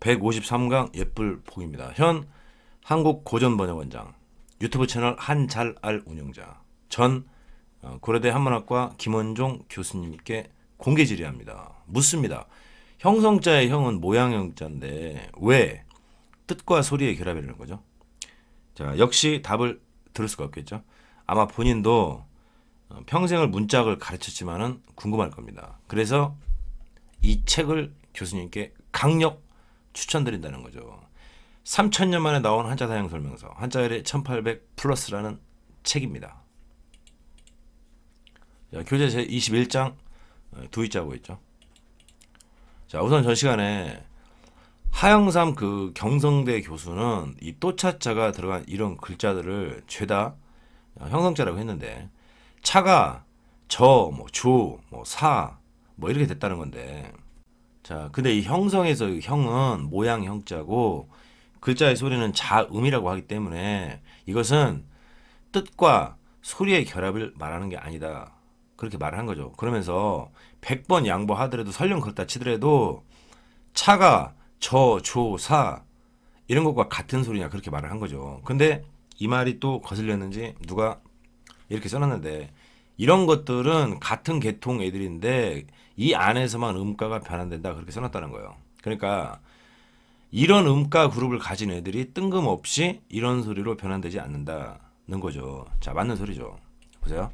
153강 예쁠 폭입니다. 현 한국 고전 번역원장, 유튜브 채널 한잘알 운영자, 전 어, 고려대 한문학과 김원종 교수님께 공개 질의합니다. 묻습니다. 형성자의 형은 모양형자인데 왜 뜻과 소리의 결합이라는 거죠? 자, 역시 답을 들을 수가 없겠죠. 아마 본인도 어, 평생을 문짝을 가르쳤지만은 궁금할 겁니다. 그래서 이 책을 교수님께 강력 추천드린다는 거죠. 3천년 만에 나온 한자 사용 설명서 한자열의 1800 플러스라는 책입니다. 자, 교재 제 21장 어, 두이자고 있죠. 자 우선 전 시간에 하영삼 그 경성대 교수는 이 또차자가 들어간 이런 글자들을 죄다 어, 형성자라고 했는데 차가 저, 뭐, 조, 뭐, 사, 뭐 이렇게 됐다는 건데 자, 근데 이 형성에서 형은 모양 형자고 글자의 소리는 자음이라고 하기 때문에 이것은 뜻과 소리의 결합을 말하는 게 아니다. 그렇게 말을 한 거죠. 그러면서 100번 양보하더라도 설령 그렇다 치더라도 차가 저, 조, 사 이런 것과 같은 소리냐 그렇게 말을 한 거죠. 근데 이 말이 또 거슬렸는지 누가 이렇게 써놨는데 이런 것들은 같은 계통 애들인데 이 안에서만 음가가 변환된다 그렇게 써놨다는 거예요. 그러니까 이런 음가 그룹을 가진 애들이 뜬금없이 이런 소리로 변환되지 않는다는 거죠. 자 맞는 소리죠. 보세요.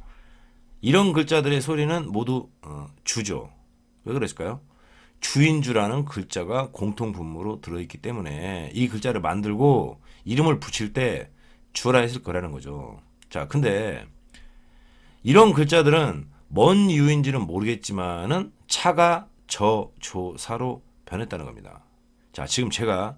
이런 글자들의 소리는 모두 어, 주죠. 왜 그랬을까요? 주인주라는 글자가 공통분모로 들어있기 때문에 이 글자를 만들고 이름을 붙일 때 주라 했을 거라는 거죠. 자, 근데 이런 글자들은 뭔 이유인지는 모르겠지만은 차가 저조사로 변했다는 겁니다. 자, 지금 제가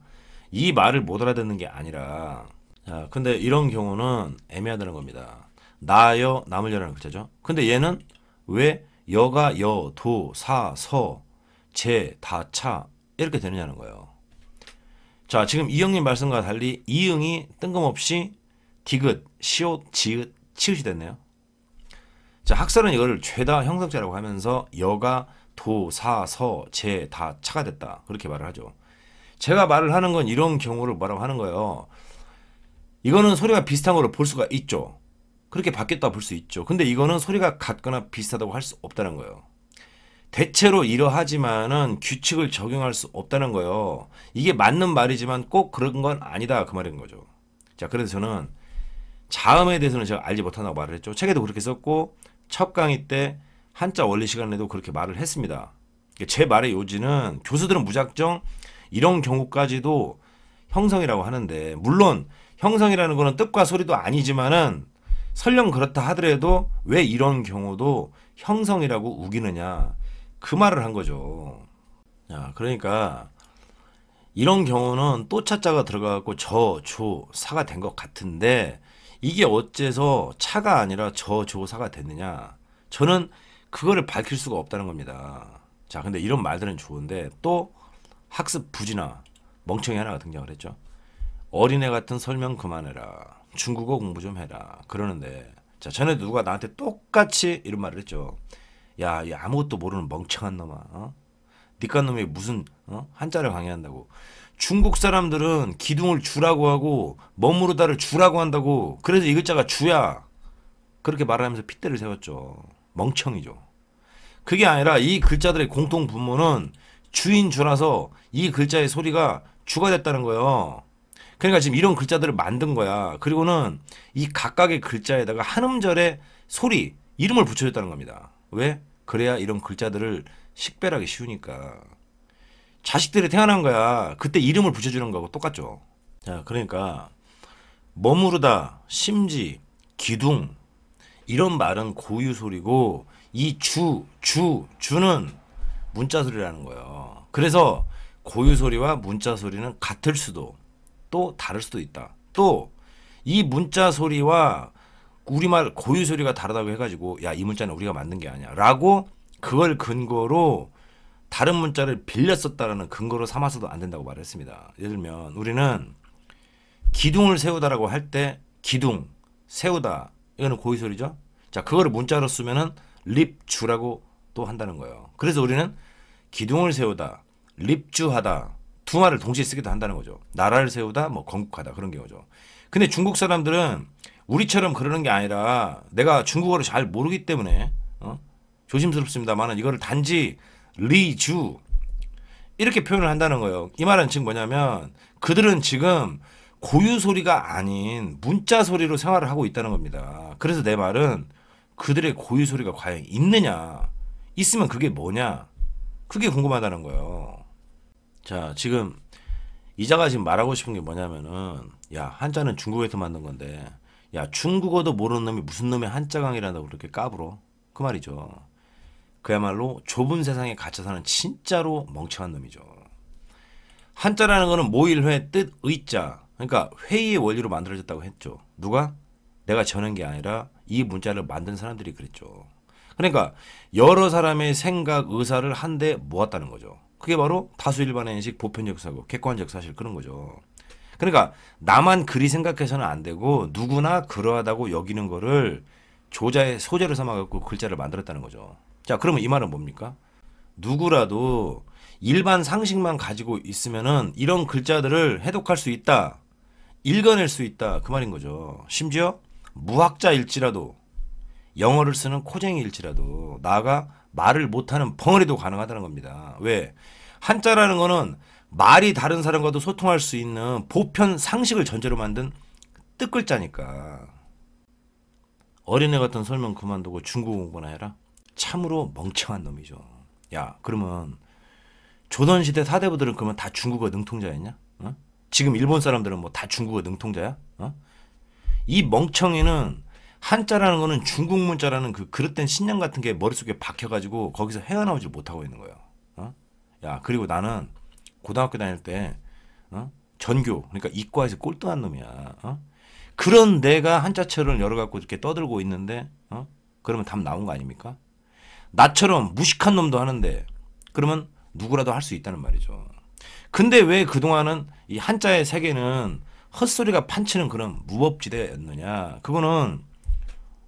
이 말을 못 알아듣는 게 아니라 자, 근데 이런 경우는 애매하다는 겁니다. 나여 남을여라는 글자죠. 근데 얘는 왜 여가 여, 도, 사, 서, 제, 다, 차 이렇게 되느냐는 거예요. 자 지금 이형님 말씀과 달리 이응이 뜬금없이 디귿, 시옷, 지읒, 치읒이 됐네요. 자, 학설은 이걸 죄다 형성자라고 하면서 여가 도, 사, 서, 제 다 차가 됐다. 그렇게 말을 하죠. 제가 말을 하는 건 이런 경우를 뭐라고 하는 거예요. 이거는 소리가 비슷한 걸로 볼 수가 있죠. 그렇게 바뀌었다 볼 수 있죠. 근데 이거는 소리가 같거나 비슷하다고 할 수 없다는 거예요. 대체로 이러하지만은 규칙을 적용할 수 없다는 거예요. 이게 맞는 말이지만 꼭 그런 건 아니다 그 말인 거죠. 자, 그래서 저는 자음에 대해서는 제가 알지 못한다고 말을 했죠. 책에도 그렇게 썼고 첫 강의 때 한자 원리 시간에도 그렇게 말을 했습니다. 그러니까 제 말의 요지는 교수들은 무작정 이런 경우까지도 형성이라고 하는데 물론 형성이라는 것은 뜻과 소리도 아니지만은 설령 그렇다 하더라도 왜 이런 경우도 형성이라고 우기느냐 그 말을 한 거죠. 자, 그러니까 이런 경우는 또 차자가 들어가고 저, 조, 사가 된 것 같은데 이게 어째서 차가 아니라 저조사가 됐느냐? 저는 그거를 밝힐 수가 없다는 겁니다. 자, 근데 이런 말들은 좋은데 또 학습 부진아 멍청이 하나가 등장을 했죠. 어린애 같은 설명 그만해라. 중국어 공부 좀 해라. 그러는데 자, 전에 누가 나한테 똑같이 이런 말을 했죠. 야, 이 아무것도 모르는 멍청한 놈아. 어? 니까 놈이 무슨 어? 한자를 강의한다고. 중국 사람들은 기둥을 주라고 하고 머무르다를 주라고 한다고 그래서 이 글자가 주야 그렇게 말하면서 핏대를 세웠죠. 멍청이죠. 그게 아니라 이 글자들의 공통 분모는 주인 주라서 이 글자의 소리가 주가 됐다는 거예요. 그러니까 지금 이런 글자들을 만든 거야. 그리고는 이 각각의 글자에다가 한 음절의 소리, 이름을 붙여줬다는 겁니다. 왜? 그래야 이런 글자들을 식별하기 쉬우니까. 자식들이 태어난 거야. 그때 이름을 붙여주는 거하고 똑같죠. 자, 그러니까 머무르다, 심지, 기둥 이런 말은 고유 소리고 이 주, 주, 주는 문자 소리라는 거예요. 그래서 고유 소리와 문자 소리는 같을 수도 또 다를 수도 있다. 또 이 문자 소리와 우리말 고유 소리가 다르다고 해가지고 야 이 문자는 우리가 만든 게 아니야라고 그걸 근거로 다른 문자를 빌렸었다라는 근거로 삼아서도 안 된다고 말했습니다. 예를 들면 우리는 기둥을 세우다라고 할 때 기둥 세우다 이거는 고의 소리죠. 자 그거를 문자로 쓰면은 립주라고 또 한다는 거예요. 그래서 우리는 기둥을 세우다, 립주하다 두 말을 동시에 쓰기도 한다는 거죠. 나라를 세우다, 뭐 건국하다 그런 경우죠. 근데 중국 사람들은 우리처럼 그러는 게 아니라 내가 중국어를 잘 모르기 때문에 어? 조심스럽습니다만은 이거를 단지 리주 이렇게 표현을 한다는 거예요. 이 말은 지금 뭐냐면 그들은 지금 고유 소리가 아닌 문자 소리로 생활을 하고 있다는 겁니다. 그래서 내 말은 그들의 고유 소리가 과연 있느냐? 있으면 그게 뭐냐? 그게 궁금하다는 거예요. 자, 지금 이자가 지금 말하고 싶은 게 뭐냐면은 야, 한자는 중국에서 만든 건데 야, 중국어도 모르는 놈이 무슨 놈의 한자 강이라한고 그렇게 까불어? 그 말이죠. 그야말로 좁은 세상에 갇혀 사는 진짜로 멍청한 놈이죠. 한자라는 거는 모일회 뜻 의자 그러니까 회의의 원리로 만들어졌다고 했죠. 누가? 내가 저는 게 아니라 이 문자를 만든 사람들이 그랬죠. 그러니까 여러 사람의 생각, 의사를 한데 모았다는 거죠. 그게 바로 다수일반의식 보편적 사고, 객관적 사실 그런 거죠. 그러니까 나만 그리 생각해서는 안 되고 누구나 그러하다고 여기는 거를 조자의 소재로 삼아갖고 글자를 만들었다는 거죠. 자, 그러면 이 말은 뭡니까? 누구라도 일반 상식만 가지고 있으면은 이런 글자들을 해독할 수 있다. 읽어낼 수 있다. 그 말인 거죠. 심지어 무학자일지라도 영어를 쓰는 코쟁이일지라도 나가 말을 못하는 벙어리도 가능하다는 겁니다. 왜? 한자라는 거는 말이 다른 사람과도 소통할 수 있는 보편 상식을 전제로 만든 뜻글자니까. 어린애 같은 설명 그만두고 중국어나 해라. 참으로 멍청한 놈이죠. 야, 그러면 조선 시대 사대부들은 그러면 다 중국어 능통자였냐? 어? 지금 일본 사람들은 뭐 다 중국어 능통자야? 어? 이 멍청이는 한자라는 거는 중국 문자라는 그 그릇된 신념 같은 게 머릿속에 박혀가지고 거기서 헤어나오지 못하고 있는 거예요. 어? 야, 그리고 나는 고등학교 다닐 때 어? 전교 그러니까 이과에서 꼴등한 놈이야. 어? 그런 내가 한자철을 열어 갖고 이렇게 떠들고 있는데 어? 그러면 답 나온 거 아닙니까? 나처럼 무식한 놈도 하는데 그러면 누구라도 할 수 있다는 말이죠. 근데 왜 그동안은 이 한자의 세계는 헛소리가 판치는 그런 무법지대였느냐. 그거는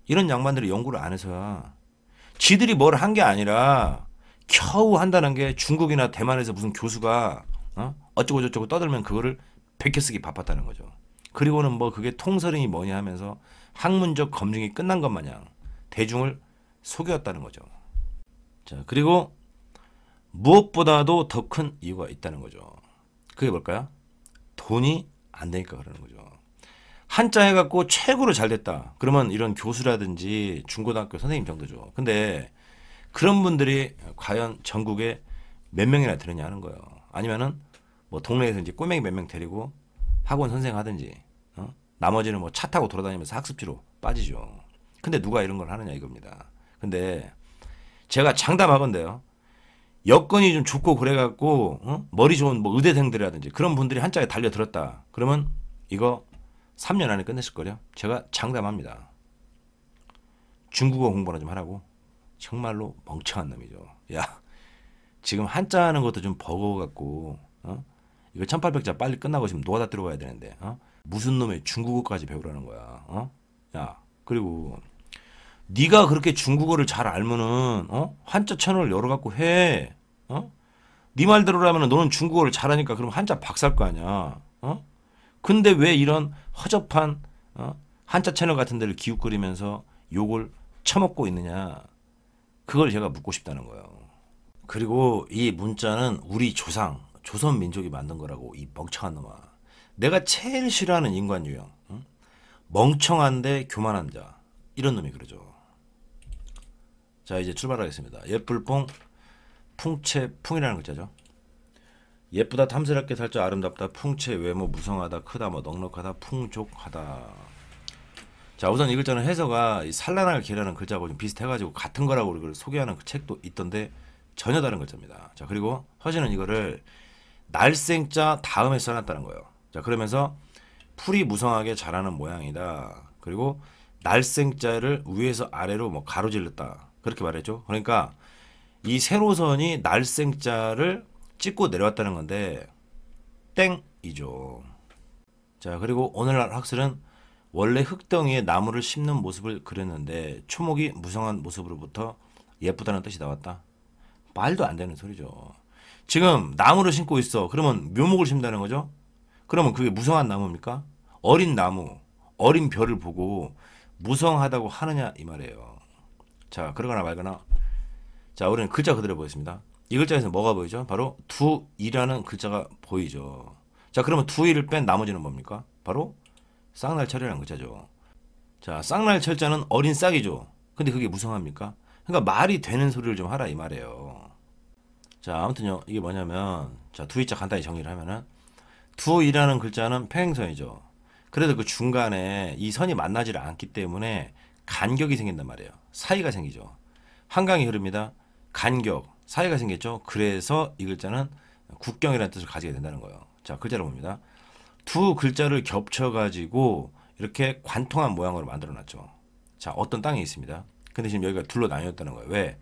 이런 양반들이 연구를 안 해서야 지들이 뭘 한 게 아니라 겨우 한다는 게 중국이나 대만에서 무슨 교수가 어? 어쩌고 저쩌고 떠들면 그거를 베껴쓰기 바빴다는 거죠. 그리고는 뭐 그게 통설이 뭐냐 하면서 학문적 검증이 끝난 것 마냥 대중을 속였다는 거죠. 자, 그리고 무엇보다도 더 큰 이유가 있다는 거죠. 그게 뭘까요? 돈이 안 되니까 그러는 거죠. 한자 해갖고 최고로 잘 됐다. 그러면 이런 교수라든지 중고등학교 선생님 정도죠. 근데 그런 분들이 과연 전국에 몇 명이나 되느냐 하는 거예요. 아니면은 뭐 동네에서 이제 꼬맹이 몇 명 데리고 학원 선생 하든지 어? 나머지는 뭐 차 타고 돌아다니면서 학습지로 빠지죠. 근데 누가 이런 걸 하느냐 이겁니다. 근데 제가 장담하건데요. 여건이 좀 죽고 그래갖고 어? 머리 좋은 뭐 의대생들이라든지 그런 분들이 한자에 달려들었다. 그러면 이거 3년 안에 끝냈을 거요 제가 장담합니다. 중국어 공부나 좀 하라고. 정말로 멍청한 놈이죠. 야, 지금 한자 하는 것도 좀 버거워갖고 어? 이거 1800자 빨리 끝나고 지금 노하다 들어가야 되는데 어? 무슨 놈의 중국어까지 배우라는 거야. 어? 야, 그리고 네가 그렇게 중국어를 잘 알면은 어? 한자 채널 열어갖고 해. 어? 네 말대로라면 너는 중국어를 잘하니까 그럼 한자 박살 거 아니야. 어? 근데 왜 이런 허접한 어? 한자 채널 같은 데를 기웃거리면서 욕을 처먹고 있느냐. 그걸 제가 묻고 싶다는 거예요. 그리고 이 문자는 우리 조상, 조선 민족이 만든 거라고 이 멍청한 놈아. 내가 제일 싫어하는 인간 유형. 응? 멍청한데 교만한 자. 이런 놈이 그러죠. 자 이제 출발하겠습니다. 예쁠풍 풍채풍이라는 글자죠. 예쁘다 탐스럽게 살짝 아름답다 풍채 외모 무성하다 크다 뭐 넉넉하다 풍족하다 자 우선 이 글자는 해서가 이 산란할 개라는 글자하고 좀 비슷해가지고 같은 거라고 우리 소개하는 그 책도 있던데 전혀 다른 글자입니다 자 그리고 허시는 이거를 날생자 다음에 써놨다는 거예요 자 그러면서 풀이 무성하게 자라는 모양이다 그리고 날생자를 위에서 아래로 뭐 가로질렀다 그렇게 말했죠. 그러니까 이 세로선이 날생자를 찍고 내려왔다는 건데 땡이죠. 자 그리고 오늘날 학설은 원래 흙덩이에 나무를 심는 모습을 그렸는데 초목이 무성한 모습으로부터 예쁘다는 뜻이 나왔다. 말도 안 되는 소리죠. 지금 나무를 심고 있어. 그러면 묘목을 심다는 거죠. 그러면 그게 무성한 나무입니까? 어린 나무, 어린 별을 보고 무성하다고 하느냐 이 말이에요. 자, 그러거나 말거나. 자, 우리는 글자 그대로 보였습니다. 이 글자에서 뭐가 보이죠? 바로 두이라는 글자가 보이죠. 자, 그러면 두이를 뺀 나머지는 뭡니까? 바로 쌍날철이라는 글자죠. 자, 쌍날철자는 어린 싹이죠. 근데 그게 무성합니까? 그러니까 말이 되는 소리를 좀 하라 이 말이에요. 자, 아무튼요. 이게 뭐냐면 자, 두이자 간단히 정리를 하면은 두이라는 글자는 평행선이죠. 그래서 그 중간에 이 선이 만나지를 않기 때문에 간격이 생긴단 말이에요. 사이가 생기죠. 한강이 흐릅니다. 간격, 사이가 생겼죠. 그래서 이 글자는 국경이라는 뜻을 가지게 된다는 거예요. 자, 글자로 봅니다. 두 글자를 겹쳐가지고 이렇게 관통한 모양으로 만들어놨죠. 자, 어떤 땅이 있습니다. 근데 지금 여기가 둘로 나뉘었다는 거예요. 왜?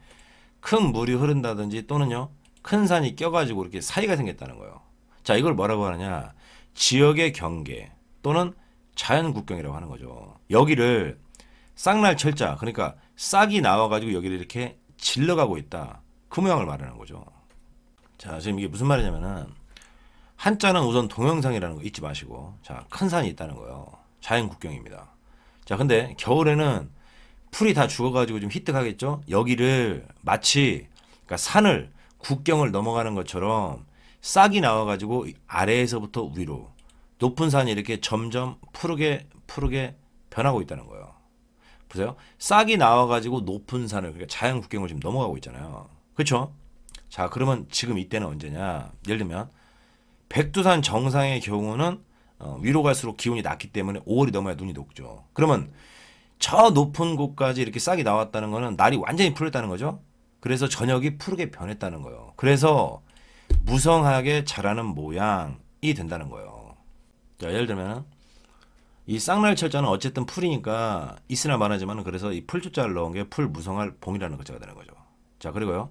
큰 물이 흐른다든지 또는요, 큰 산이 껴가지고 이렇게 사이가 생겼다는 거예요. 자, 이걸 뭐라고 하느냐? 지역의 경계 또는 자연 국경이라고 하는 거죠. 여기를 쌍날 철자 그러니까 싹이 나와가지고 여기를 이렇게 질러가고 있다. 그 모양을 말하는 거죠. 자 지금 이게 무슨 말이냐면은 한자는 우선 동영상이라는 거 잊지 마시고 자큰 산이 있다는 거예요. 자연 국경입니다. 자 근데 겨울에는 풀이 다 죽어가지고 좀 희뜩하겠죠. 여기를 마치 그러니까 산을 국경을 넘어가는 것처럼 싹이 나와가지고 아래에서부터 위로 높은 산이 이렇게 점점 푸르게 푸르게 변하고 있다는 거예요. 보세요. 싹이 나와가지고 높은 산을 그러니까 자연 국경을 지금 넘어가고 있잖아요. 그렇죠? 자 그러면 지금 이때는 언제냐? 예를 들면 백두산 정상의 경우는 어, 위로 갈수록 기온이 낮기 때문에 5월이 넘어야 눈이 녹죠. 그러면 저 높은 곳까지 이렇게 싹이 나왔다는 거는 날이 완전히 풀렸다는 거죠. 그래서 저녁이 푸르게 변했다는 거예요. 그래서 무성하게 자라는 모양이 된다는 거예요. 자, 예를 들면 이 쌍날 철자는 어쨌든 풀이니까 있으나 마나지만 그래서 이 풀조자를 넣은 게 풀 무성할 봄이라는 글자가 되는 거죠. 자 그리고요.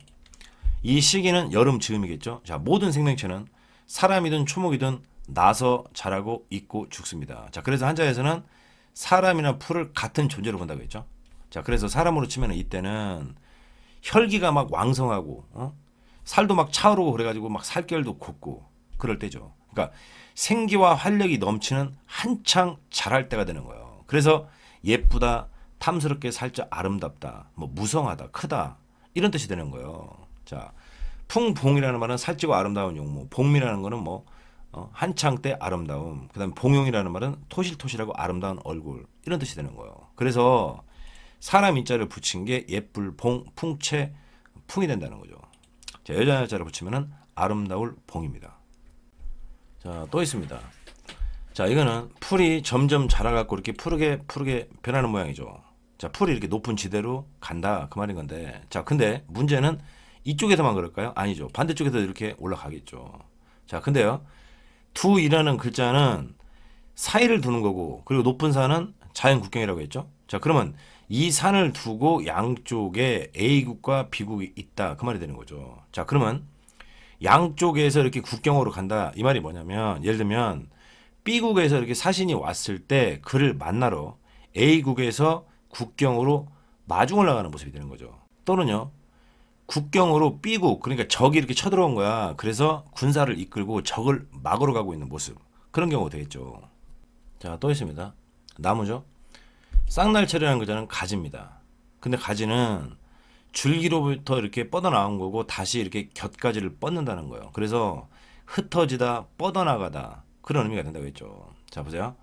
이 시기는 여름 즈음이겠죠. 자 모든 생명체는 사람이든 초목이든 나서 자라고 있고 죽습니다. 자 그래서 한자에서는 사람이나 풀을 같은 존재로 본다고 했죠. 자 그래서 사람으로 치면 이때는 혈기가 막 왕성하고 어? 살도 막 차오르고 그래가지고 막 살결도 곱고 그럴 때죠. 그러니까 생기와 활력이 넘치는 한창 잘할 때가 되는 거예요. 그래서 예쁘다, 탐스럽게 살짝 아름답다, 뭐 무성하다, 크다 이런 뜻이 되는 거예요. 자, 풍봉이라는 말은 살찌고 아름다운 용모, 봉미라는 거는 뭐 어, 한창 때 아름다움, 그다음 봉용이라는 말은 토실토실하고 아름다운 얼굴 이런 뜻이 되는 거예요. 그래서 사람 인자를 붙인 게 예쁠 봉, 풍채, 풍이 된다는 거죠. 자, 여자 여자를 붙이면은 아름다울 봉입니다. 자, 또 있습니다. 자, 이거는 풀이 점점 자라갖고 이렇게 푸르게 푸르게 변하는 모양이죠. 자, 풀이 이렇게 높은 지대로 간다 그 말인 건데. 자, 근데 문제는 이쪽에서만 그럴까요? 아니죠. 반대쪽에서 이렇게 올라가겠죠. 자, 근데요. 두이라는 글자는 사이를 두는 거고 그리고 높은 산은 자연 국경이라고 했죠. 자, 그러면 이 산을 두고 양쪽에 A국과 B국이 있다 그 말이 되는 거죠. 자, 그러면 양쪽에서 이렇게 국경으로 간다 이 말이 뭐냐면 예를 들면 B국에서 이렇게 사신이 왔을 때 그를 만나러 A국에서 국경으로 마중을 나가는 모습이 되는 거죠. 또는요. 국경으로 B국 그러니까 적이 이렇게 쳐들어온 거야. 그래서 군사를 이끌고 적을 막으러 가고 있는 모습. 그런 경우가 되겠죠. 자, 또 있습니다. 나무죠. 쌍날채라는 글자는 가지입니다. 근데 가지는 줄기로부터 이렇게 뻗어나온 거고 다시 이렇게 곁가지를 뻗는다는 거예요. 그래서 흩어지다 뻗어나가다 그런 의미가 된다고 했죠. 자 보세요.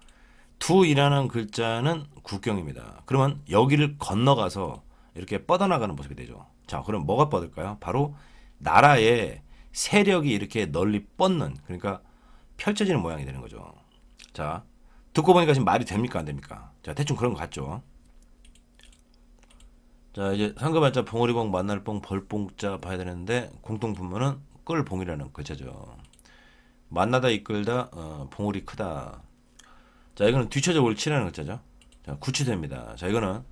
두이라는 글자는 국경입니다. 그러면 여기를 건너가서 이렇게 뻗어나가는 모습이 되죠. 자 그럼 뭐가 뻗을까요? 바로 나라의 세력이 이렇게 널리 뻗는 그러니까 펼쳐지는 모양이 되는 거죠. 자 듣고 보니까 지금 말이 됩니까 안 됩니까? 자 대충 그런 것 같죠. 자 이제 상급발자 봉오리봉 만날봉 벌봉자 봐야 되는데 공통분모는 끌봉이라는 글자죠. 만나다 이끌다 어, 봉오리 크다. 자 이거는 뒤쳐져 올치라는 글자죠. 자 구체됩니다. 자 이거는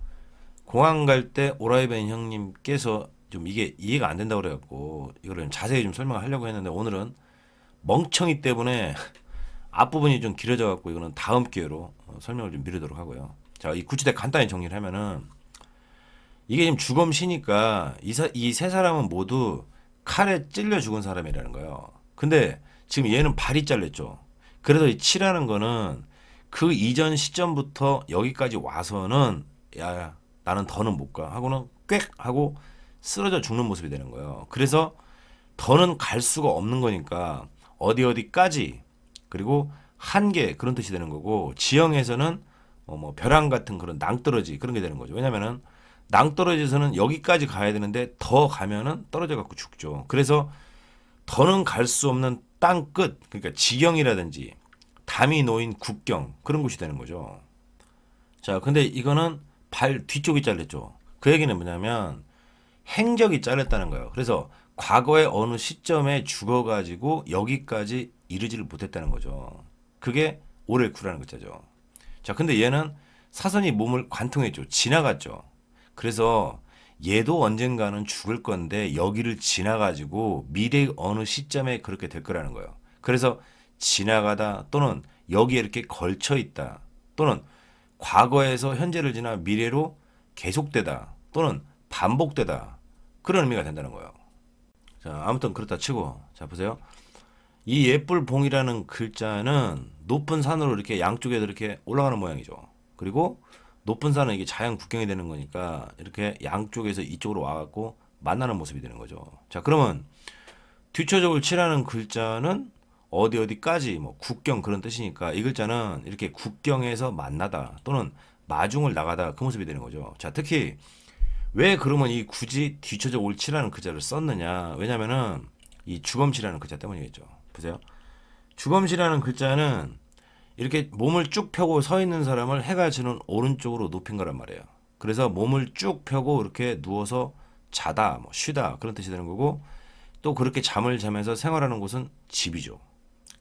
공항 갈 때 오라이벤 형님께서 좀 이게 이해가 안 된다고 그래갖고 이거를 자세히 좀 설명을 하려고 했는데 오늘은 멍청이 때문에 앞부분이 좀 길어져갖고 이거는 다음 기회로 어, 설명을 좀 미루도록 하고요. 자 이 구체대 간단히 정리를 하면은 이게 지금 주검시니까 이 세 사람은 모두 칼에 찔려 죽은 사람이라는 거예요. 근데 지금 얘는 발이 잘렸죠. 그래서 이 치라는 거는 그 이전 시점부터 여기까지 와서는 야 나는 더는 못 가 하고는 꽥 하고 쓰러져 죽는 모습이 되는 거예요. 그래서 더는 갈 수가 없는 거니까 어디 어디까지 그리고 한계 그런 뜻이 되는 거고 지형에서는 어뭐 벼랑 같은 그런 낭떠러지 그런 게 되는 거죠. 왜냐면은 낭떨어져서는 여기까지 가야 되는데 더 가면은 떨어져 갖고 죽죠. 그래서 더는 갈 수 없는 땅 끝, 그러니까 지경이라든지 담이 놓인 국경 그런 곳이 되는 거죠. 자, 근데 이거는 발 뒤쪽이 잘렸죠. 그 얘기는 뭐냐면 행적이 잘렸다는 거예요. 그래서 과거의 어느 시점에 죽어가지고 여기까지 이르지를 못했다는 거죠. 그게 오레쿠라는 글자죠. 자, 근데 얘는 사선이 몸을 관통했죠. 지나갔죠. 그래서 얘도 언젠가는 죽을 건데 여기를 지나가지고 미래 어느 시점에 그렇게 될 거라는 거예요. 그래서 지나가다 또는 여기에 이렇게 걸쳐 있다 또는 과거에서 현재를 지나 미래로 계속되다 또는 반복되다 그런 의미가 된다는 거예요. 자 아무튼 그렇다 치고 자 보세요. 이 예쁠 봉이라는 글자는 높은 산으로 이렇게 양쪽에 이렇게 올라가는 모양이죠. 그리고 높은 산은 이게 자연 국경이 되는 거니까 이렇게 양쪽에서 이쪽으로 와갖고 만나는 모습이 되는 거죠. 자 그러면 뒤처적을 칠라는 글자는 어디 어디까지 뭐 국경 그런 뜻이니까 이 글자는 이렇게 국경에서 만나다 또는 마중을 나가다 그 모습이 되는 거죠. 자 특히 왜 그러면 이 굳이 뒤처적 올치라는 글자를 썼느냐 왜냐면은 이 주범치라는 글자 때문이겠죠. 보세요. 주범치라는 글자는 이렇게 몸을 쭉 펴고 서 있는 사람을 해가 지는 오른쪽으로 높인 거란 말이에요. 그래서 몸을 쭉 펴고 이렇게 누워서 자다, 뭐 쉬다 그런 뜻이 되는 거고 또 그렇게 잠을 자면서 생활하는 곳은 집이죠.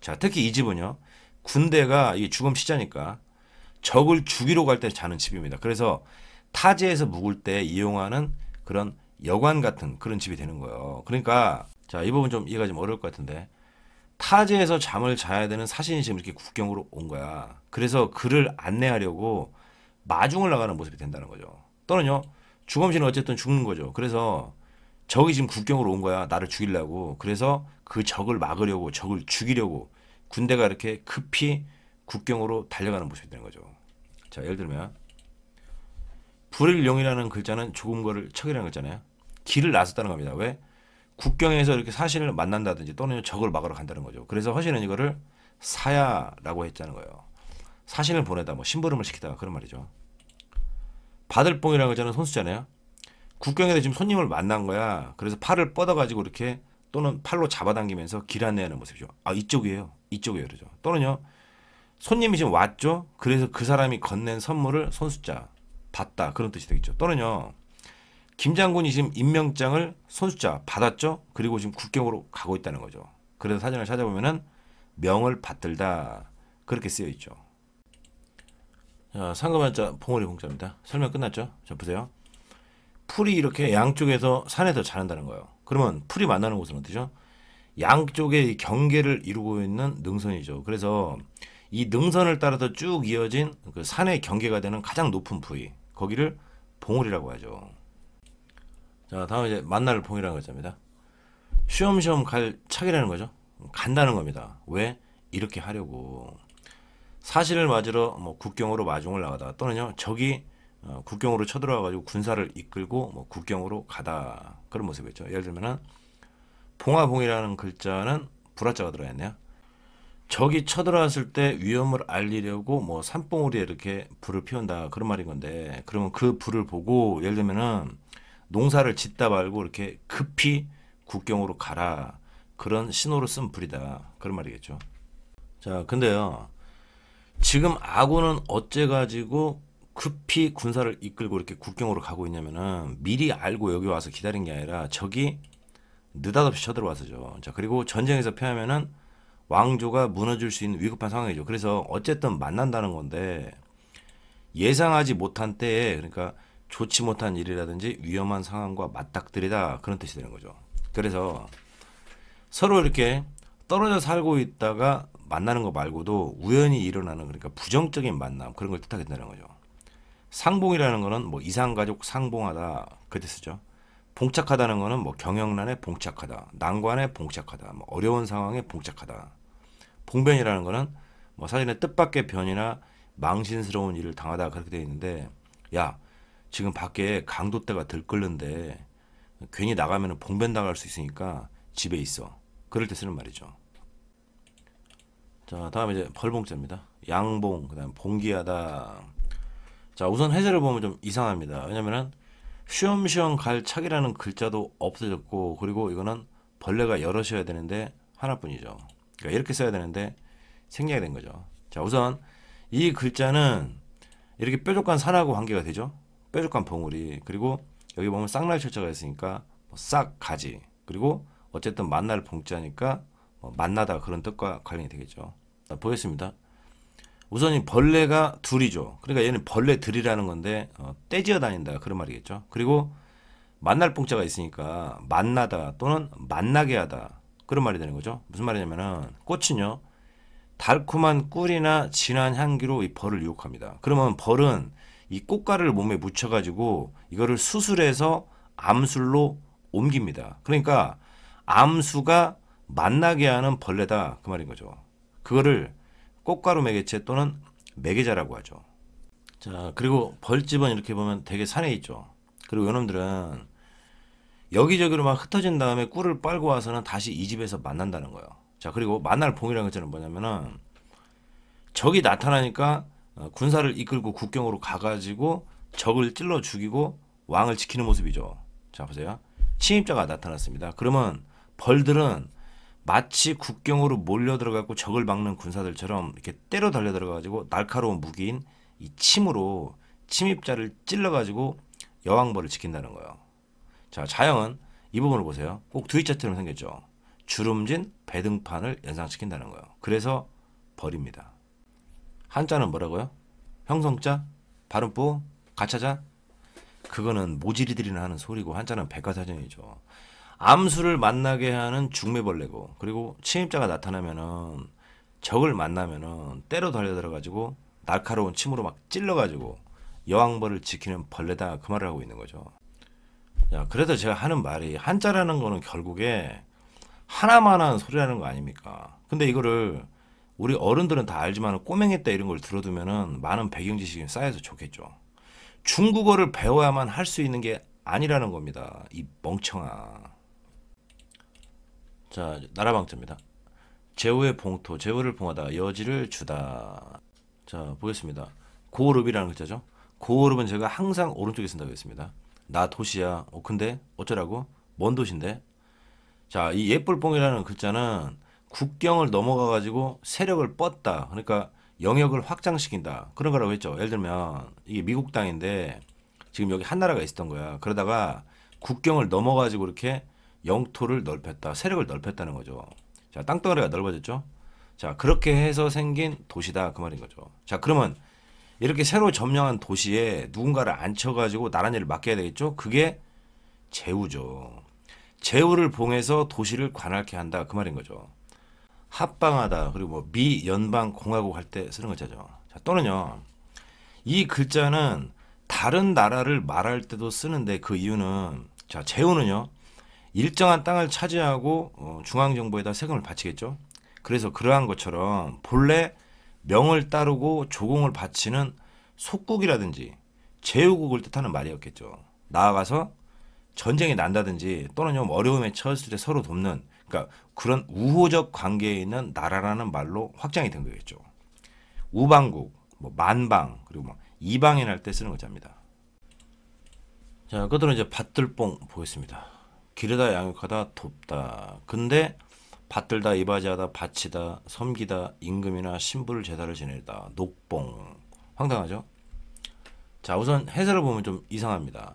자, 특히 이 집은요. 군대가 이 죽음 시자니까 적을 죽이러 갈 때 자는 집입니다. 그래서 타지에서 묵을 때 이용하는 그런 여관 같은 그런 집이 되는 거예요. 그러니까 자, 이 부분 좀 이해가 좀 어려울 것 같은데 타지에서 잠을 자야 되는 사신이 지금 이렇게 국경으로 온 거야. 그래서 그를 안내하려고 마중을 나가는 모습이 된다는 거죠. 또는요, 주검신은 어쨌든 죽는 거죠. 그래서 적이 지금 국경으로 온 거야. 나를 죽이려고. 그래서 그 적을 막으려고, 적을 죽이려고 군대가 이렇게 급히 국경으로 달려가는 모습이 되는 거죠. 자, 예를 들면 불일용이라는 글자는 조금 거를 척이라는 글자네요. 길을 나섰다는 겁니다. 왜? 국경에서 이렇게 사신을 만난다든지 또는 적을 막으러 간다는 거죠. 그래서 허신은 이거를 사야라고 했다는 거예요. 사신을 보내다, 뭐 심부름을 시키다 가 그런 말이죠. 바들뽕이라는 글자는 손수잖아요. 국경에서 지금 손님을 만난 거야. 그래서 팔을 뻗어가지고 이렇게 또는 팔로 잡아당기면서 길 안내하는 모습이죠. 아 이쪽이에요. 이쪽이에요. 그러죠. 또는요. 손님이 지금 왔죠. 그래서 그 사람이 건넨 선물을 손수자 받다 그런 뜻이 되겠죠. 또는요. 김 장군이 지금 임명장을 손수자 받았죠. 그리고 지금 국경으로 가고 있다는 거죠. 그래서 사진을 찾아보면은 명을 받들다 그렇게 쓰여 있죠. 자, 상급한자 봉오리 공자입니다. 설명 끝났죠? 자 보세요. 풀이 이렇게 양쪽에서 산에서 자란다는 거예요. 그러면 풀이 만나는 곳은 어디죠? 양쪽의 경계를 이루고 있는 능선이죠. 그래서 이 능선을 따라서 쭉 이어진 그 산의 경계가 되는 가장 높은 부위 거기를 봉우리라고 하죠. 자, 다음 이제 만날 봉이라는 글자입니다. 쉬엄쉬엄 갈 차기라는 거죠. 간다는 겁니다. 왜? 이렇게 하려고. 사실을 맞으러 뭐 국경으로 마중을 나가다 또는요 적이 어, 국경으로 쳐들어와 가지고 군사를 이끌고 뭐 국경으로 가다 그런 모습이죠 예를 들면은 봉화봉이라는 글자는 불화자가 들어있네요 적이 쳐들어왔을 때 위험을 알리려고 뭐 산봉우리에 이렇게 불을 피운다 그런 말인 건데 그러면 그 불을 보고 예를 들면은 농사를 짓다 말고 이렇게 급히 국경으로 가라 그런 신호를 쓴 불이다 그런 말이겠죠. 자 근데요 지금 아군은 어째 가지고 급히 군사를 이끌고 이렇게 국경으로 가고 있냐면은 미리 알고 여기 와서 기다린 게 아니라 적이 느닷없이 쳐들어와서죠. 자 그리고 전쟁에서 패하면은 왕조가 무너질 수 있는 위급한 상황이죠. 그래서 어쨌든 만난다는 건데 예상하지 못한 때에 그러니까 좋지 못한 일이라든지 위험한 상황과 맞닥뜨리다 그런 뜻이 되는 거죠. 그래서 서로 이렇게 떨어져 살고 있다가 만나는 거 말고도 우연히 일어나는 그러니까 부정적인 만남 그런 걸 뜻하게 된다는 거죠. 상봉이라는 거는 뭐 이상가족 상봉하다 그때 쓰죠. 봉착하다는 거는 뭐 경영난에 봉착하다, 난관에 봉착하다, 뭐 어려운 상황에 봉착하다. 봉변이라는 거는 뭐 사전에 뜻밖의 변이나 망신스러운 일을 당하다 그렇게 돼 있는데 야 지금 밖에 강도대가 들끓는데 괜히 나가면 봉변 당할 수 있으니까 집에 있어. 그럴 때 쓰는 말이죠. 자, 다음 이제 벌봉자입니다. 양봉, 그다음 봉기하다. 자, 우선 해제를 보면 좀 이상합니다. 왜냐면은 쉬엄쉬엄 갈차기라는 글자도 없어졌고 그리고 이거는 벌레가 여럿이어야 되는데 하나뿐이죠. 그러니까 이렇게 써야 되는데 생략이 된 거죠. 자, 우선 이 글자는 이렇게 뾰족한 산하고 관계가 되죠. 뾰족한 봉우리 그리고 여기 보면 쌍날 철자가 있으니까 뭐 싹 가지 그리고 어쨌든 만날 봉자니까 뭐 만나다 그런 뜻과 관련이 되겠죠. 자, 보겠습니다. 우선 이 벌레가 둘이죠. 그러니까 얘는 벌레들이라는 건데 어, 떼지어 다닌다 그런 말이겠죠. 그리고 만날 봉자가 있으니까 만나다 또는 만나게 하다 그런 말이 되는 거죠. 무슨 말이냐면은 꽃은요 달콤한 꿀이나 진한 향기로 이 벌을 유혹합니다. 그러면 벌은 이 꽃가루를 몸에 묻혀가지고 이거를 수술해서 암술로 옮깁니다. 그러니까 암수가 만나게 하는 벌레다 그 말인 거죠. 그거를 꽃가루 매개체 또는 매개자라고 하죠. 자 그리고 벌집은 이렇게 보면 되게 산에 있죠. 그리고 요놈들은 여기저기로 막 흩어진 다음에 꿀을 빨고 와서는 다시 이 집에서 만난다는 거예요. 자 그리고 만날 봉이라는 것처럼 뭐냐면은 적이 나타나니까 어, 군사를 이끌고 국경으로 가가지고 적을 찔러 죽이고 왕을 지키는 모습이죠. 자 보세요. 침입자가 나타났습니다. 그러면 벌들은 마치 국경으로 몰려 들어가고 적을 막는 군사들처럼 이렇게 때려 달려 들어가지고 날카로운 무기인 이 침으로 침입자를 찔러가지고 여왕벌을 지킨다는 거예요. 자 자영은 이 부분을 보세요. 꼭 두이자처럼 생겼죠. 주름진 배등판을 연상시킨다는 거예요. 그래서 벌입니다. 한자는 뭐라고요? 형성자? 발음보? 가차자? 그거는 모질이들이나 하는 소리고 한자는 백과사전이죠. 암수를 만나게 하는 중매벌레고 그리고 침입자가 나타나면은 적을 만나면은 때로 달려들어가지고 날카로운 침으로 막 찔러가지고 여왕벌을 지키는 벌레다 그 말을 하고 있는 거죠. 야 그래서 제가 하는 말이 한자라는 거는 결국에 하나만한 소리라는 거 아닙니까? 근데 이거를 우리 어른들은 다 알지만 꼬맹했다 이런 걸들어두면 많은 배경 지식이 쌓여서 좋겠죠. 중국어를 배워야만 할 수 있는 게 아니라는 겁니다. 이 멍청아. 자, 나라방자입니다. 재우의 봉토, 재우를 봉하다, 여지를 주다. 자, 보겠습니다. 고오름이라는 글자죠. 고오름은 제가 항상 오른쪽에 쓴다고 했습니다. 나 도시야. 어, 근데 어쩌라고? 먼 도시인데? 자, 이 예뿔뽕이라는 글자는 국경을 넘어가 가지고 세력을 뻗다. 그러니까 영역을 확장시킨다. 그런 거라고 했죠. 예를 들면 이게 미국 땅인데 지금 여기 한나라가 있었던 거야. 그러다가 국경을 넘어가 지고 이렇게 영토를 넓혔다. 세력을 넓혔다는 거죠. 자, 땅덩어리가 넓어졌죠. 자, 그렇게 해서 생긴 도시다 그 말인 거죠. 자, 그러면 이렇게 새로 점령한 도시에 누군가를 앉혀 가지고 나란 일을 맡겨야 되겠죠. 그게 제우죠. 제우를 봉해서 도시를 관할케 한다 그 말인 거죠. 합방하다 그리고 뭐 미연방 공화국 할 때 쓰는 글자죠. 자, 또는요. 이 글자는 다른 나라를 말할 때도 쓰는데 그 이유는 자 제후는요 일정한 땅을 차지하고 어, 중앙 정부에다 세금을 바치겠죠. 그래서 그러한 것처럼 본래 명을 따르고 조공을 바치는 속국이라든지 제후국을 뜻하는 말이었겠죠. 나아가서 전쟁이 난다든지 또는 좀 뭐 어려움에 처했을 때 서로 돕는 그러니까 그런 우호적 관계에 있는 나라라는 말로 확장이 된 거겠죠. 우방국, 뭐 만방, 그리고 뭐 이방인 할 때 쓰는 글자입니다. 자, 끝으로 이제 밭들뽕 보겠습니다. 기르다 양육하다 돕다. 근데 밭들다 이바지하다 바치다 섬기다 임금이나 신부를 제사를 지내다 녹봉 황당하죠? 자 우선 해설을 보면 좀 이상합니다.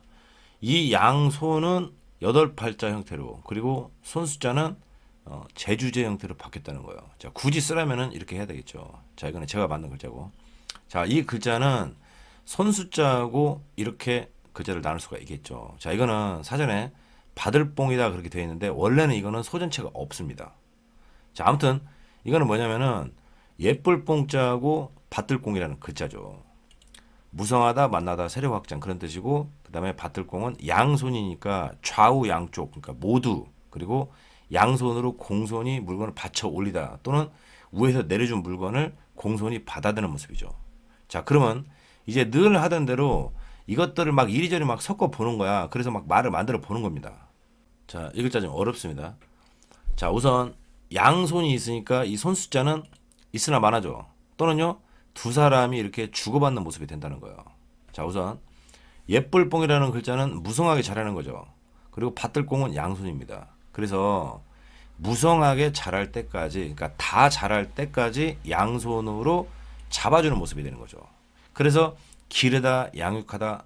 이 양소는 여덟 팔자 형태로 그리고 손숫자는 어, 제주제 형태로 바뀌었다는 거예요. 자, 굳이 쓰라면은 이렇게 해야 되겠죠. 자, 이거는 제가 만든 글자고. 자, 이 글자는 손숫자하고 이렇게 글자를 나눌 수가 있겠죠. 자, 이거는 사전에 받을뽕이다 그렇게 되어 있는데 원래는 이거는 소전체가 없습니다. 자, 아무튼 이거는 뭐냐면은 예쁠 뽕자하고 받들뽕이라는 글자죠. 무성하다, 만나다, 세력 확장 그런 뜻이고 그다음에 받들공은 양손이니까 좌우 양쪽 그러니까 모두 그리고 양손으로 공손이 물건을 받쳐 올리다 또는 위에서 내려준 물건을 공손이 받아드는 모습이죠. 자 그러면 이제 늘 하던 대로 이것들을 막 이리저리 막 섞어 보는 거야. 그래서 막 말을 만들어 보는 겁니다. 자, 이 글자 좀 어렵습니다. 자, 우선 양손이 있으니까 이 손 숫자는 있으나 마나죠. 또는요, 두 사람이 이렇게 주고받는 모습이 된다는 거예요. 자, 우선 예쁠뽕이라는 글자는 무성하게 자라는 거죠. 그리고 밭들공은 양손입니다. 그래서 무성하게 자랄 때까지, 그러니까 다 자랄 때까지 양손으로 잡아주는 모습이 되는 거죠. 그래서 기르다, 양육하다,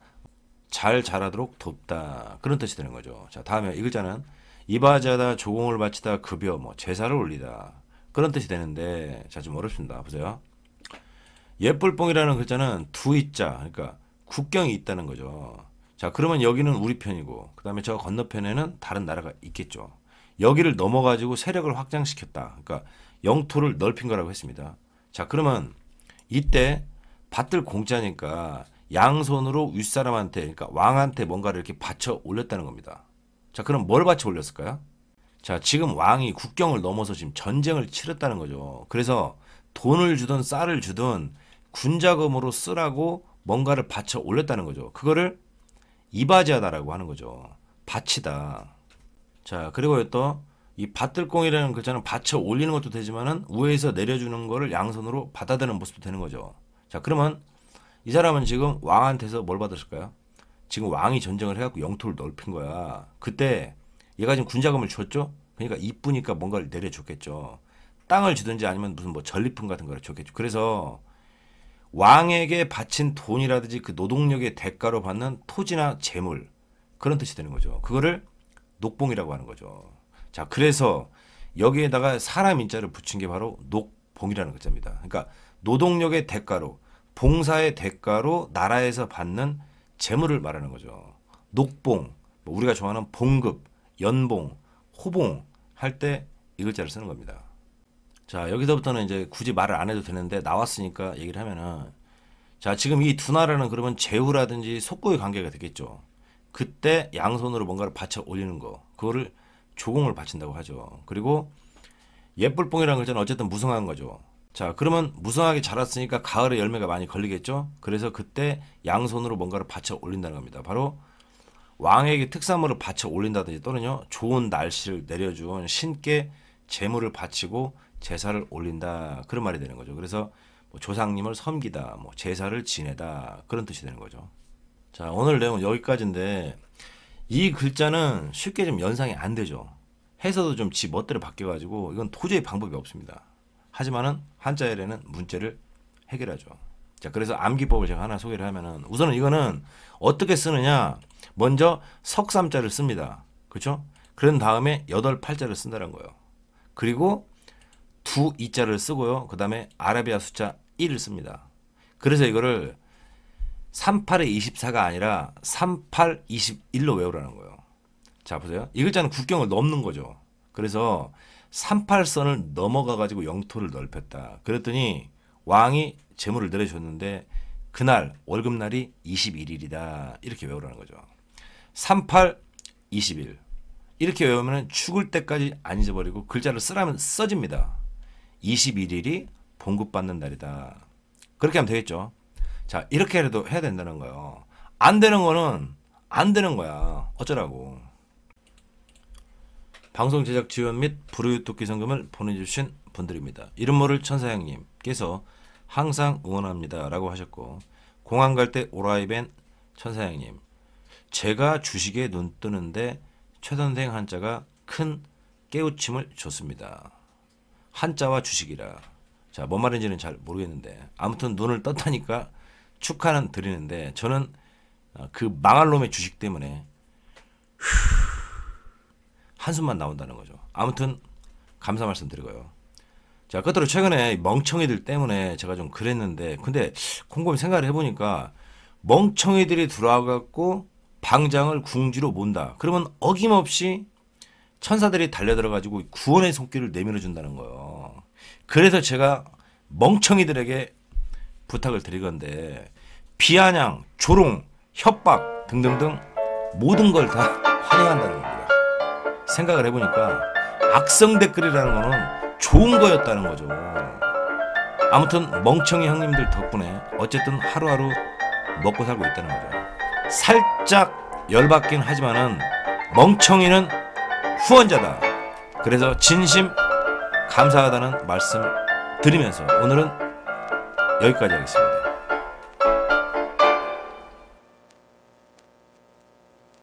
잘 자라도록 돕다 그런 뜻이 되는 거죠. 자 다음에 이 글자는 이바자다 조공을 바치다, 급여, 뭐 제사를 올리다 그런 뜻이 되는데 자좀 어렵습니다. 보세요. 예쁠뽕이라는 글자는 두이자 그러니까 국경이 있다는 거죠. 자, 그러면 여기는 우리 편이고, 그 다음에 저 건너편에는 다른 나라가 있겠죠. 여기를 넘어가지고 세력을 확장시켰다. 그러니까 영토를 넓힌 거라고 했습니다. 자, 그러면 이때 밭들 공짜니까 양손으로 윗사람한테, 그러니까 왕한테 뭔가를 이렇게 받쳐 올렸다는 겁니다. 자, 그럼 뭘 받쳐 올렸을까요? 자, 지금 왕이 국경을 넘어서 지금 전쟁을 치렀다는 거죠. 그래서 돈을 주든 쌀을 주든 군자금으로 쓰라고 뭔가를 받쳐 올렸다는 거죠. 그거를 이바지하다라고 하는 거죠. 받치다. 자, 그리고 또이 받들공이라는 글자는 받쳐 올리는 것도 되지만은 위에서 내려주는 거를 양손으로 받아드는 모습도 되는 거죠. 자, 그러면 이 사람은 지금 왕한테서 뭘 받았을까요? 지금 왕이 전쟁을 해갖고 영토를 넓힌 거야. 그때 얘가 지금 군자금을 줬죠? 그러니까 이쁘니까 뭔가를 내려줬겠죠. 땅을 주든지 아니면 무슨 뭐 전리품 같은 거를 줬겠죠. 그래서 왕에게 바친 돈이라든지 그 노동력의 대가로 받는 토지나 재물 그런 뜻이 되는 거죠. 그거를 녹봉이라고 하는 거죠. 자, 그래서 여기에다가 사람 인자를 붙인 게 바로 녹봉이라는 글자입니다. 그러니까 노동력의 대가로 봉사의 대가로 나라에서 받는 재물을 말하는 거죠. 녹봉, 뭐 우리가 좋아하는 봉급, 연봉, 호봉 할 때 이 글자를 쓰는 겁니다. 자 여기서부터는 이제 굳이 말을 안 해도 되는데 나왔으니까 얘기를 하면은 자 지금 이 두 나라는 그러면 재후라든지 속고의 관계가 되겠죠. 그때 양손으로 뭔가를 받쳐 올리는 거 그거를 조공을 바친다고 하죠. 그리고 예쁠뽕이라는 글자는 어쨌든 무성한 거죠. 자 그러면 무성하게 자랐으니까 가을에 열매가 많이 걸리겠죠. 그래서 그때 양손으로 뭔가를 받쳐 올린다는 겁니다. 바로 왕에게 특산물을 받쳐 올린다든지 또는요 좋은 날씨를 내려준 신께 재물을 바치고 제사를 올린다 그런 말이 되는 거죠. 그래서 뭐 조상님을 섬기다, 뭐 제사를 지내다 그런 뜻이 되는 거죠. 자 오늘 내용은 여기까지인데 이 글자는 쉽게 좀 연상이 안 되죠. 해서도 좀 지 멋대로 바뀌어가지고 이건 도저히 방법이 없습니다. 하지만은 한자열에는 문제를 해결하죠. 자 그래서 암기법을 제가 하나 소개를 하면은 우선은 이거는 어떻게 쓰느냐 먼저 석삼자를 씁니다. 그렇죠? 그런 다음에 여덟 팔자를 쓴다는 거예요. 그리고 두 이자를 쓰고요. 그 다음에 아라비아 숫자 1을 씁니다. 그래서 이거를 38에 24가 아니라 38, 21로 외우라는 거예요. 자 보세요. 이 글자는 국경을 넘는 거죠. 그래서 38선을 넘어가가지고 영토를 넓혔다. 그랬더니 왕이 재물을 내려줬는데 그날 월급날이 21일이다. 이렇게 외우라는 거죠. 38, 21 이렇게 외우면 죽을 때까지 안 잊어버리고 글자를 쓰라면 써집니다. 21일이 봉급받는 날이다. 그렇게 하면 되겠죠. 자, 이렇게라도 해야 된다는 거예요. 안 되는 거는 안 되는 거야. 어쩌라고. 방송 제작 지원 및 불우유 돕기 성금을 보내주신 분들입니다. 이름 모를 천사장님께서 항상 응원합니다. 라고 하셨고, 공항 갈 때 오라이벤 천사장님, 제가 주식에 눈 뜨는데 최선생 한자가 큰 깨우침을 줬습니다. 한자와 주식이라. 자, 뭔 말인지는 잘 모르겠는데 아무튼 눈을 떴다니까 축하는 드리는데 저는 아, 그 망할 놈의 주식 때문에 한숨만 나온다는 거죠. 아무튼 감사 말씀드리고요. 자, 끝으로 최근에 멍청이들 때문에 제가 좀 그랬는데 근데 곰곰이 생각을 해보니까 멍청이들이 들어와갖고 방장을 궁지로 몬다. 그러면 어김없이 천사들이 달려들어가지고 구원의 손길을 내밀어 준다는 거예요. 그래서 제가 멍청이들에게 부탁을 드리건데 비아냥, 조롱, 협박 등등등 모든 걸 다 환영한다는 겁니다. 생각을 해보니까 악성 댓글이라는 거는 좋은 거였다는 거죠. 아무튼 멍청이 형님들 덕분에 어쨌든 하루하루 먹고 살고 있다는 거죠. 살짝 열받긴 하지만은 멍청이는 후원자다. 그래서 진심 감사하다는 말씀 드리면서 오늘은 여기까지 하겠습니다.